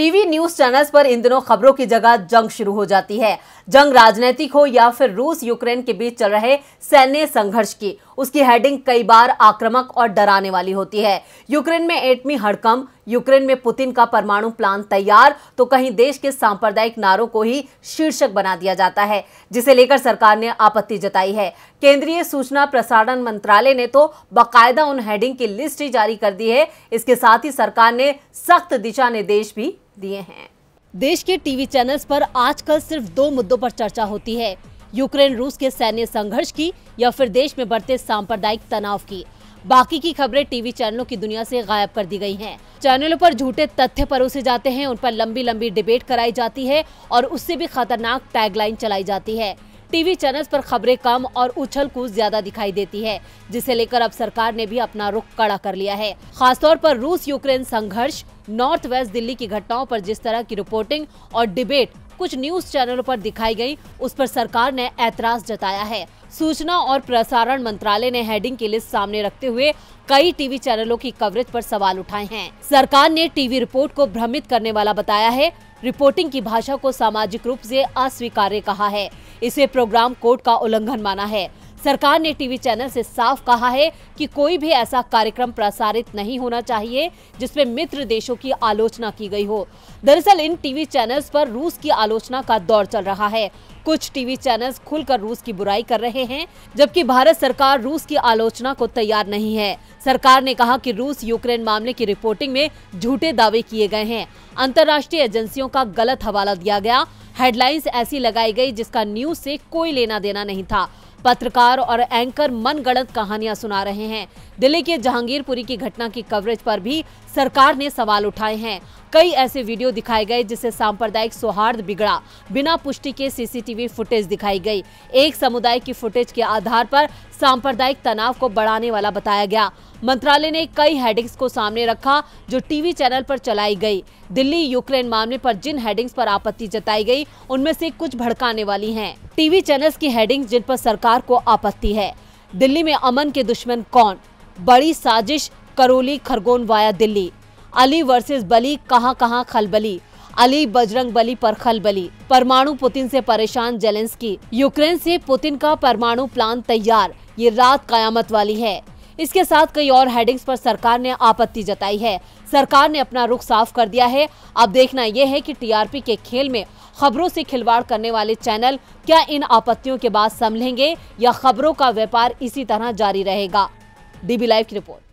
TV news channels पर इन दिनों खबरों की जगह जंग शुरू हो जाती है जंग राजनीतिक हो या फिर रूस यूक्रेन के बीच चल रहे सैन्य संघर्ष की उसकी हेडिंग कई बार आक्रामक और डराने वाली होती है यूक्रेन में एटमी हड़कम यूक्रेन में पुतिन का परमाणु प्लान तैयार तो कहीं देश के सांप्रदायिक नारों को ही शीर्षक बना दिया जाता है जिसे लेकर सरकार ने आपत्ति जताई है केंद्रीय सूचना प्रसारण मंत्रालय ने तो बाकायदा उन हेडिंग की लिस्ट ही जारी कर दी है इसके साथ ही सरकार ने सख्त दिशा निर्देश भी दिए हैं देश के टीवी चैनल्स पर आजकल सिर्फ दो मुद्दों पर चर्चा होती है यूक्रेन रूस के सैन्य संघर्ष की या फिर देश में बढ़ते सांप्रदायिक तनाव की बाकी की खबरें टीवी चैनलों की दुनिया से गायब कर दी गई हैं। चैनलों पर झूठे तथ्य परोसे जाते हैं उन पर लंबी लंबी डिबेट कराई जाती है और उससे भी खतरनाक टैगलाइन चलाई जाती है टीवी चैनल्स पर खबरें कम और उछल कूद ज्यादा दिखाई देती है जिसे लेकर अब सरकार ने भी अपना रुख कड़ा कर लिया है खासतौर पर रूस यूक्रेन संघर्ष नॉर्थ वेस्ट दिल्ली की घटनाओं पर जिस तरह की रिपोर्टिंग और डिबेट कुछ न्यूज चैनलों पर दिखाई गई उस पर सरकार ने ऐतराज जताया है सूचना और प्रसारण मंत्रालय ने हेडिंग की लिस्ट सामने रखते हुए कई टीवी चैनलों की कवरेज पर सवाल उठाए हैं सरकार ने टीवी रिपोर्ट को भ्रमित करने वाला बताया है रिपोर्टिंग की भाषा को सामाजिक रूप से अस्वीकार्य कहा है इसे प्रोग्राम कोड का उल्लंघन माना है सरकार ने टीवी चैनल से साफ कहा है कि कोई भी ऐसा कार्यक्रम प्रसारित नहीं होना चाहिए जिसमें मित्र देशों की आलोचना की गई हो दरअसल इन टीवी चैनल्स पर रूस की आलोचना का दौर चल रहा है कुछ टीवी चैनल्स खुलकर रूस की बुराई कर रहे हैं जबकि भारत सरकार रूस की आलोचना को तैयार नहीं है सरकार ने कहा कि रूस यूक्रेन मामले की रिपोर्टिंग में झूठे दावे किए गए हैं अंतर्राष्ट्रीय एजेंसियों का गलत हवाला दिया गया हेडलाइंस ऐसी लगाई गई जिसका न्यूज से कोई लेना देना नहीं था पत्रकार और एंकर मनगढ़ंत कहानियां सुना रहे हैं दिल्ली के जहांगीरपुरी की घटना की कवरेज पर भी सरकार ने सवाल उठाए हैं कई ऐसे वीडियो दिखाए गए जिससे सांप्रदायिक सौहार्द बिगड़ा बिना पुष्टि के सीसीटीवी फुटेज दिखाई गई एक समुदाय की फुटेज के आधार पर सांप्रदायिक तनाव को बढ़ाने वाला बताया गया मंत्रालय ने कई हेडिंग्स को सामने रखा जो टीवी चैनल पर चलाई गई दिल्ली यूक्रेन मामले पर जिन हेडिंग्स पर आपत्ति जताई गई उनमें से कुछ भड़काने वाली है टीवी चैनल की हेडिंग जिन पर सरकार को आपत्ति है दिल्ली में अमन के दुश्मन कौन बड़ी साजिश करौली खरगोन वाया दिल्ली अली वर्सेस बली कहां कहां खलबली अली बजरंग बली पर खलबली परमाणु पुतिन से परेशान जेलेंस्की यूक्रेन से पुतिन का परमाणु प्लान तैयार ये रात कयामत वाली है इसके साथ कई और हेडिंग्स पर सरकार ने आपत्ति जताई है सरकार ने अपना रुख साफ कर दिया है अब देखना यह है कि टीआरपी के खेल में खबरों से खिलवाड़ करने वाले चैनल क्या इन आपत्तियों के बाद संभलेंगे या खबरों का व्यापार इसी तरह जारी रहेगा डीबी लाइव की रिपोर्ट